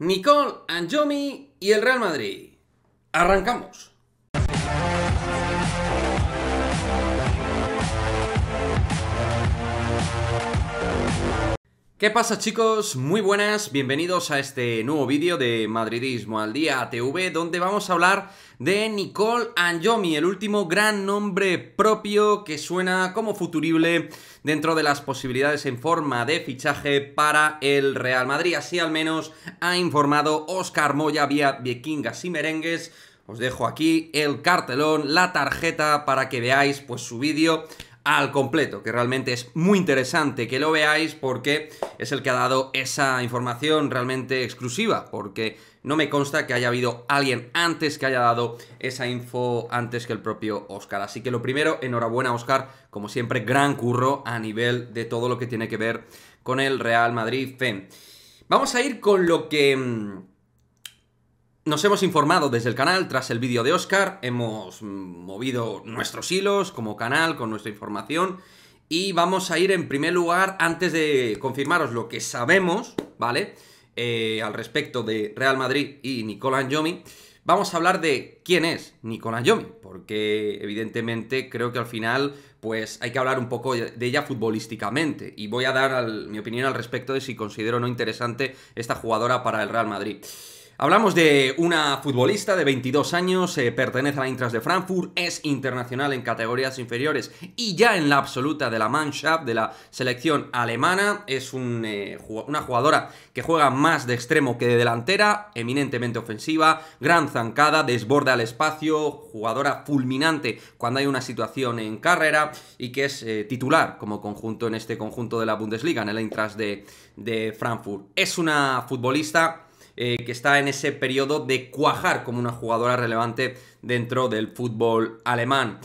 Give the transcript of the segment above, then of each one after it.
Nicole Anjomi y el Real Madrid. Arrancamos. ¿Qué pasa chicos? Muy buenas, bienvenidos a este nuevo vídeo de Madridismo al Día TV donde vamos a hablar de Nicole Anjomi, el último gran nombre propio que suena como futurible dentro de las posibilidades en forma de fichaje para el Real Madrid, así al menos ha informado Oscar Moya vía Vikingas y Merengues os dejo aquí el cartelón, la tarjeta para que veáis pues su vídeo al completo, que realmente es muy interesante que lo veáis porque es el que ha dado esa información realmente exclusiva, porque no me consta que haya habido alguien antes que haya dado esa info antes que el propio Oscar. Así que lo primero, enhorabuena Oscar, como siempre, gran curro a nivel de todo lo que tiene que ver con el Real Madrid FEM. Vamos a ir con lo que mm, nos hemos informado desde el canal tras el vídeo de Oscar, hemos movido nuestros hilos como canal con nuestra información y vamos a ir en primer lugar, antes de confirmaros lo que sabemos, ¿vale? Eh, al respecto de Real Madrid y Nicolás yomi vamos a hablar de quién es Nicolás Yomi. porque evidentemente creo que al final pues hay que hablar un poco de ella futbolísticamente y voy a dar mi opinión al respecto de si considero o no interesante esta jugadora para el Real Madrid. Hablamos de una futbolista de 22 años, eh, pertenece a la Intras de Frankfurt, es internacional en categorías inferiores y ya en la absoluta de la Mannschaft, de la selección alemana. Es eh, una jugadora que juega más de extremo que de delantera, eminentemente ofensiva, gran zancada, desborda al espacio, jugadora fulminante cuando hay una situación en carrera y que es eh, titular como conjunto en este conjunto de la Bundesliga, en el Intras de Frankfurt. Es una futbolista eh, que está en ese periodo de cuajar como una jugadora relevante dentro del fútbol alemán.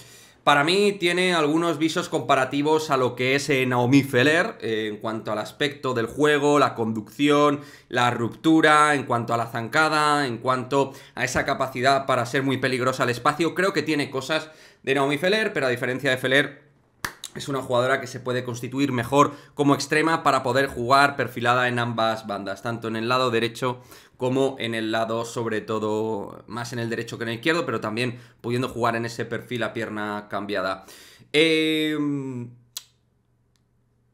Para mí tiene algunos visos comparativos a lo que es eh, Naomi Feller eh, en cuanto al aspecto del juego, la conducción, la ruptura, en cuanto a la zancada, en cuanto a esa capacidad para ser muy peligrosa al espacio. Creo que tiene cosas de Naomi Feller, pero a diferencia de Feller es una jugadora que se puede constituir mejor como extrema para poder jugar perfilada en ambas bandas, tanto en el lado derecho como en el lado, sobre todo, más en el derecho que en el izquierdo, pero también pudiendo jugar en ese perfil a pierna cambiada. Em,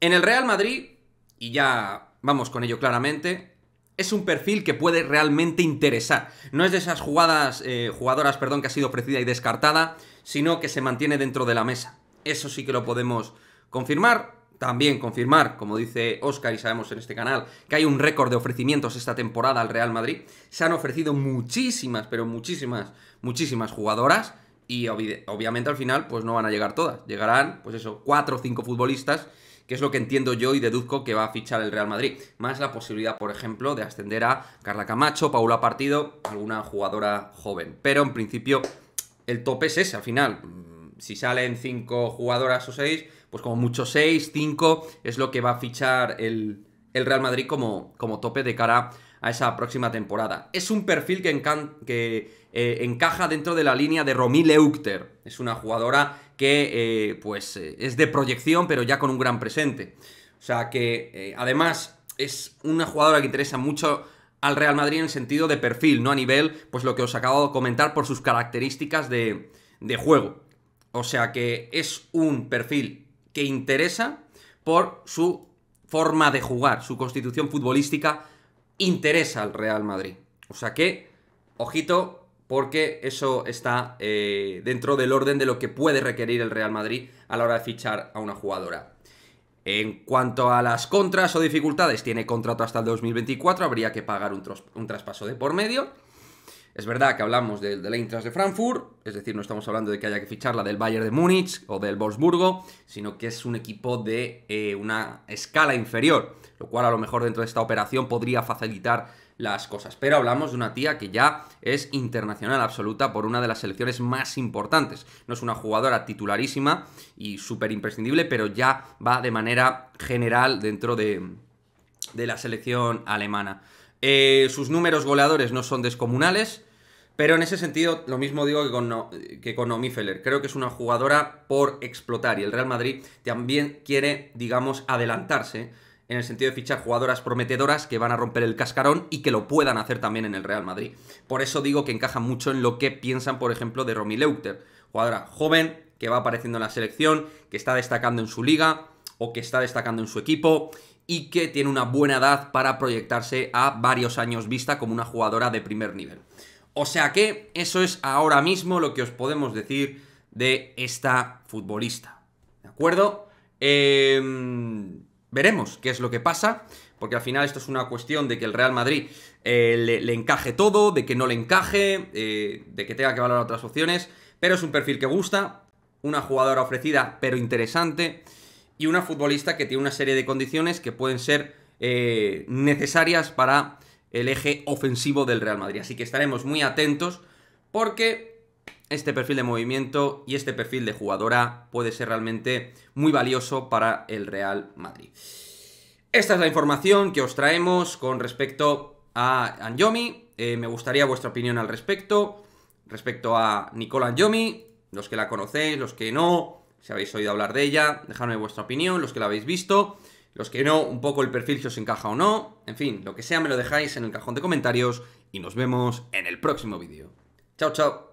en el Real Madrid, y ya vamos con ello claramente, es un perfil que puede realmente interesar. No es de esas jugadas, eh, jugadoras perdón, que ha sido ofrecida y descartada, sino que se mantiene dentro de la mesa eso sí que lo podemos confirmar. También confirmar, como dice Oscar y sabemos en este canal, que hay un récord de ofrecimientos esta temporada al Real Madrid. Se han ofrecido muchísimas, pero muchísimas, muchísimas jugadoras y obviamente al final pues no van a llegar todas. Llegarán, pues eso, cuatro o cinco futbolistas que es lo que entiendo yo y deduzco que va a fichar el Real Madrid. Más la posibilidad, por ejemplo, de ascender a Carla Camacho, Paula Partido, alguna jugadora joven. Pero en principio el tope es ese al final si salen 5 jugadoras o 6, pues como mucho 6, 5 es lo que va a fichar el, Real Madrid como, como tope de cara a esa próxima temporada. Es un perfil que, eh, encaja dentro de la línea de Romil Leukter. Es una jugadora que eh, pues eh, es de proyección, pero ya con un gran presente. O sea que además es una jugadora que interesa mucho al Real Madrid en el sentido de perfil, no a nivel, pues lo que os acabo de comentar por sus características de, de juego. O sea que es un perfil que interesa por su forma de jugar, su constitución futbolística interesa al Real Madrid. O sea que, ojito, porque eso está eh, dentro del orden de lo que puede requerir el Real Madrid a la hora de fichar a una jugadora. En cuanto a las contras o dificultades, tiene contrato hasta el 2024, habría que pagar un, un traspaso de por medio. Es verdad que hablamos del de la Intras de Frankfurt, es decir, no estamos hablando de que haya que ficharla del Bayern de Múnich o del Wolfsburgo, sino que es un equipo de eh, una escala inferior, lo cual a lo mejor dentro de esta operación podría facilitar las cosas. Pero hablamos de una tía que ya es internacional absoluta por una de las selecciones más importantes. No es una jugadora titularísima y súper imprescindible, pero ya va de manera general dentro de, la selección alemana. Eh, sus números goleadores no son descomunales, pero en ese sentido, lo mismo digo que con, Romi Feller, Creo que es una jugadora por explotar y el Real Madrid también quiere, digamos, adelantarse en el sentido de fichar jugadoras prometedoras que van a romper el cascarón y que lo puedan hacer también en el Real Madrid. Por eso digo que encaja mucho en lo que piensan, por ejemplo, de Romy Leuter, jugadora joven que va apareciendo en la selección, que está destacando en su liga o que está destacando en su equipo y que tiene una buena edad para proyectarse a varios años vista como una jugadora de primer nivel. O sea que eso es ahora mismo lo que os podemos decir de esta futbolista. ¿De acuerdo? Em, veremos qué es lo que pasa, porque al final esto es una cuestión de que el Real Madrid eh, le, encaje todo, de que no le encaje, eh, de que tenga que valorar otras opciones, pero es un perfil que gusta, una jugadora ofrecida pero interesante y una futbolista que tiene una serie de condiciones que pueden ser eh, necesarias para el eje ofensivo del Real Madrid. Así que estaremos muy atentos porque este perfil de movimiento y este perfil de jugadora puede ser realmente muy valioso para el Real Madrid. Esta es la información que os traemos con respecto a Anjomi. Eh, me gustaría vuestra opinión al respecto, respecto a Nicola Anjomi, los que la conocéis, los que no, si habéis oído hablar de ella, dejadme vuestra opinión, los que la habéis visto. Los que no, un poco el perfil si os encaja o no. En fin, lo que sea me lo dejáis en el cajón de comentarios y nos vemos en el próximo vídeo. Chao, chao.